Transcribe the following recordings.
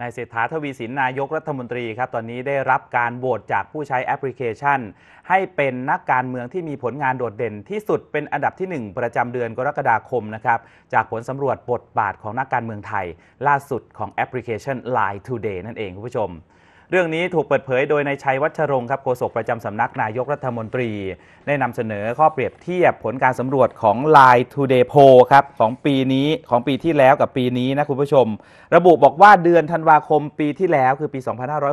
นายเศรษฐาทวีสินนายกรัฐมนตรีครับ ตอนนี้ได้รับการโหวตจากผู้ใช้แอปพลิเคชัน ให้เป็นนักการเมืองที่มีผลงานโดดเด่นที่สุดเป็นอันดับที่ 1 ประจำเดือนกรกฎาคมนะครับจากผลสำรวจบทบาทของนักการเมืองไทย ล่าสุดของแอปพลิเคชัน Line Today นั่นเองคุณผู้ชมเรื่องนี้ถูกเปิดเผยโดยนายชัยวัชรงค์ครับโฆษกประจำสำนักนายกรัฐมนตรีได้นำเสนอข้อเปรียบเทียบผลการสำรวจของ Line Today p o l ครับของปีนี้ของปีที่แล้วกับปีนี้นะคุณผู้ชม ระบุบอกว่าเดือนธันวาคมปีที่แล้วคือปี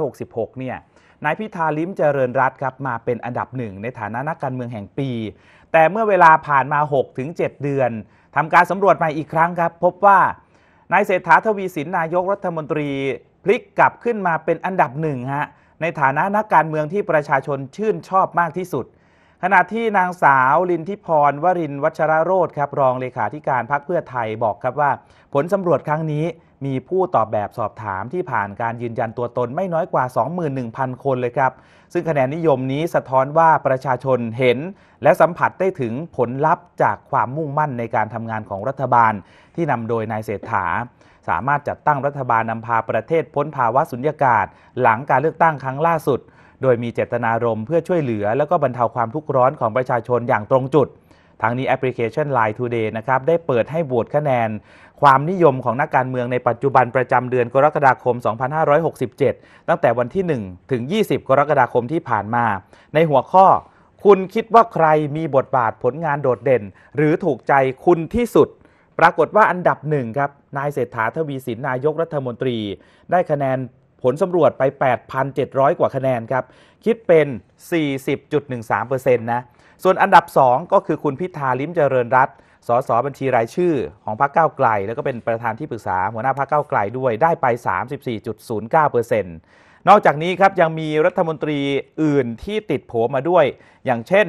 2566 เนี่ยนายพิธาลิ้มเจริญรัตครับมาเป็นอันดับหนึ่งในฐานะนักการเมืองแห่งปี แต่เมื่อเวลาผ่านมา6-7เดือนทำการสำรวจใหม่อีกครั้งครับ พบว่านายเศรษฐาทวีสินนายกรัฐมนตรีพลิกกลับขึ้นมาเป็นอันดับหนึ่งฮะในฐานะนักการเมืองที่ประชาชนชื่นชอบมากที่สุด ขณะที่นางสาวลินทิพร วรินวัชรโรธครับรองเลขาธิการพรรคเพื่อไทยบอกครับว่า ผลสำรวจครั้งนี้มีผู้ตอบแบบสอบถามที่ผ่านการยืนยันตัวตนไม่น้อยกว่า 21,000 คนเลยครับ ซึ่งคะแนนนิยมนี้สะท้อนว่าประชาชนเห็น และสัมผัสได้ถึงผลลัพธ์จากความมุ่งมั่นในการทำงานของรัฐบาล ที่นำโดยนายเศรษฐา สามารถจัดตั้งรัฐบาลนำพาประเทศพ้นภาวะสุญญากาศ หลังการเลือกตั้งครั้งล่าสุด โดยมีเจตนารมณ์เพื่อช่วยเหลือ และก็บรรเทาความทุกข์ร้อนของประชาชนอย่างตรงจุดทางนี้แอปพลิเคชัน Line Today นะครับได้เปิดให้โหวตคะแนนความนิยมของนักการเมืองในปัจจุบันประจำเดือนกรกฎาคม 2567 ตั้งแต่วันที่ 1 ถึง 20 กรกฎาคมที่ผ่านมา ในหัวข้อ คุณคิดว่าใครมีบทบาทผลงานโดดเด่น หรือถูกใจคุณที่สุด ปรากฏว่าอันดับหนึ่งครับ นายเศรษฐาทวีสินนายกรัฐมนตรี ได้คะแนนผลสำรวจไป 8,700 กว่าคะแนนครับ คิดเป็น 40.13%นะ ส่วนอันดับ 2 ก็คือคุณพิธาลิมเจริญรัตน์สสบัญชีรายชื่อของพรรคเก้าไกล แล้วก็เป็นประธานที่ปรึกษา หัวหน้าพรรคเก้าไกลด้วยได้ไป 34.09%นอกจากนี้ครับ ยังมีรัฐมนตรีอื่นที่ติดโผมาด้วย อย่างเช่น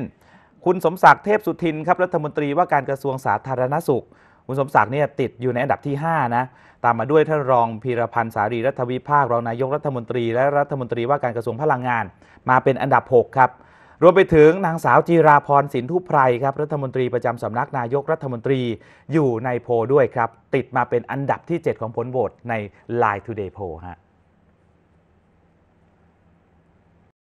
คุณสมศักดิ์เทพสุทินครับรัฐมนตรีว่าการกระทรวงสาธารณสุขคุณสมศักดิ์เนี่ยติดอยู่ในอันดับที่ 5 นะ ตามมาด้วยท่านรองพีรพันธ์สารีรัฐวิภาครองนายกรัฐมนตรี และรัฐมนตรีว่าการกระทรวงพลังงาน มาเป็นอันดับ 6 ครับรวมไปถึง นางสาวจีราพรสินทุพไพรครับรัฐมนตรีประจำสำนักนายกรัฐมนตรีอยู่ในโพด้วยครับ ติดมาเป็นอันดับที่ 7 ของผลโหวตใน Line Today โพฮะ